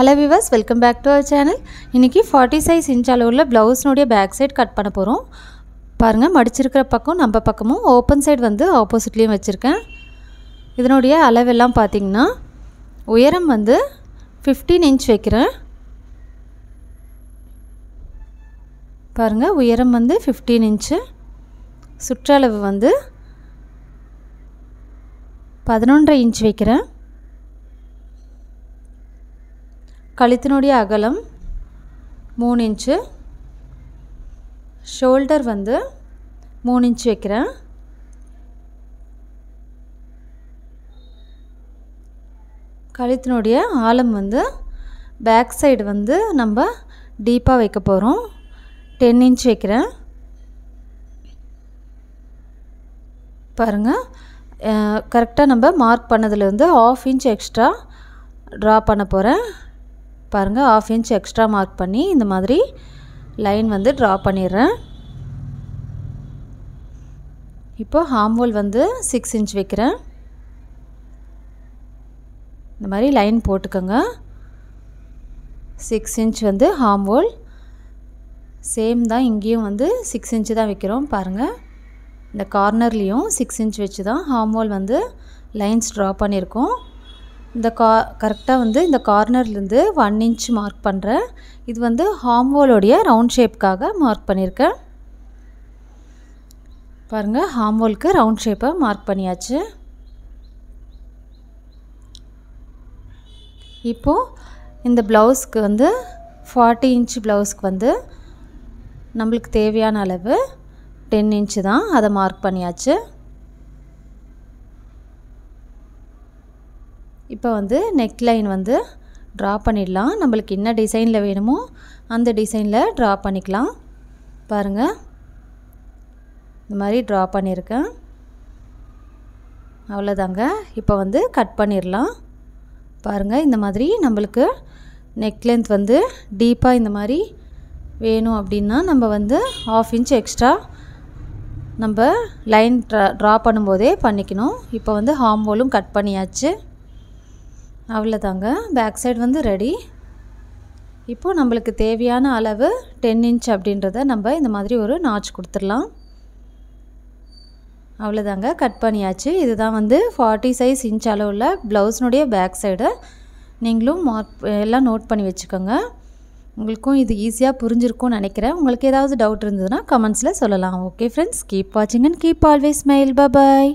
hello விவாஸ் welcome back to our channel இன்றைக்கி forty சைஸ் இன்ச் அளவில் ப்ளவுஸ்னுடைய பேக் சைட் கட் பண்ண போகிறோம் பாருங்கள் மடிச்சிருக்கிற பக்கம் நம்ம பக்கமும் ஓப்பன் சைடு வந்து ஆப்போசிட்லேயும் வச்சுருக்கேன் இதனுடைய அளவெல்லாம் பார்த்திங்கன்னா உயரம் வந்து ஃபிஃப்டீன் இன்ச் வைக்கிறேன் பாருங்கள் உயரம் வந்து ஃபிஃப்டீன் இன்ச்சு சுற்றளவு வந்து பதினொன்றரை இன்ச் வைக்கிறேன் கழுத்தினுடைய அகலம் மூணு இன்ச்சு ஷோல்டர் வந்து மூணு இன்ச்சு வைக்கிறேன் கழுத்தினுடைய ஆழம் வந்து பேக் சைடு வந்து நம்ம டீப்பாக வைக்க போகிறோம் டென் இன்ச் வைக்கிறேன் பாருங்கள் கரெக்டாக நம்ம மார்க் பண்ணதுலேருந்து ஆஃப் இன்ச் எக்ஸ்ட்ரா ட்ரா பண்ண போகிறேன் பாருங்கள் ஆஃப் இன்ச் எக்ஸ்ட்ரா மார்க் பண்ணி இந்த மாதிரி லைன் வந்து ட்ரா பண்ணிடுறேன் இப்போ ஹாம்வோல் வந்து சிக்ஸ் இன்ச் வைக்கிறேன் இந்த மாதிரி லைன் போட்டுக்கோங்க சிக்ஸ் இன்ச் வந்து ஹாம்வோல் சேம் தான் இங்கேயும் வந்து சிக்ஸ் இன்ச்சு தான் வைக்கிறோம் பாருங்கள் இந்த கார்னர்லேயும் சிக்ஸ் இன்ச் வச்சு தான் ஹாம்வோல் வந்து லைன்ஸ் ட்ரா பண்ணியிருக்கோம் இந்த கா கரெக்டாக வந்து இந்த கார்னர்லேருந்து ஒன் இன்ச் மார்க் பண்ணுறேன் இது வந்து ஹாம்வோலோடைய ரவுண்ட் ஷேப்புக்காக மார்க் பண்ணியிருக்கேன் பாருங்கள் ஹாம்வோலுக்கு ரவுண்ட் ஷேப்பை மார்க் பண்ணியாச்சு இப்போது இந்த ப்ளவுஸ்க்கு வந்து ஃபார்ட்டி இன்ச் ப்ளவுஸ்க்கு வந்து நம்மளுக்கு தேவையான அளவு டென் இன்ச்சு தான் அதை மார்க் பண்ணியாச்சு இப்போ வந்து நெக் லைன் வந்து ட்ரா பண்ணிடலாம் நம்மளுக்கு என்ன டிசைனில் வேணுமோ அந்த டிசைனில் ட்ரா பண்ணிக்கலாம் பாருங்கள் இந்த மாதிரி ட்ரா பண்ணியிருக்கேன் அவ்வளோதாங்க இப்போ வந்து கட் பண்ணிடலாம் பாருங்கள் இந்த மாதிரி நம்மளுக்கு நெக் லென்த் வந்து டீப்பாக இந்த மாதிரி வேணும் அப்படின்னா நம்ம வந்து ஆஃப் இன்ச் எக்ஸ்ட்ரா நம்ம லைன் ட்ரா ட்ரா பண்ணும்போதே பண்ணிக்கணும் இப்போ வந்து ஹார்ம் ஹோலும் கட் பண்ணியாச்சு அவ்வளோதாங்க பேக் சைடு வந்து ரெடி இப்போது நம்மளுக்கு தேவையான அளவு டென் இன்ச் அப்படின்றத நம்ம இந்த மாதிரி ஒரு நாச் கொடுத்துடலாம் அவ்வளோதாங்க கட் பண்ணியாச்சு இதுதான் வந்து ஃபார்ட்டி சைஸ் இன்ச் அளவில் ப்ளவுஸ்னுடைய பேக் சைடு நீங்களும் மார்க் எல்லாம் நோட் பண்ணி வச்சுக்கோங்க உங்களுக்கும் இது ஈஸியாக புரிஞ்சிருக்கும்னு நினைக்கிறேன் உங்களுக்கு ஏதாவது டவுட் இருந்ததுன்னா கமெண்ட்ஸில் சொல்லலாம் ஓகே ஃப்ரெண்ட்ஸ் கீப் வாட்சிங் and keep always smile bye bye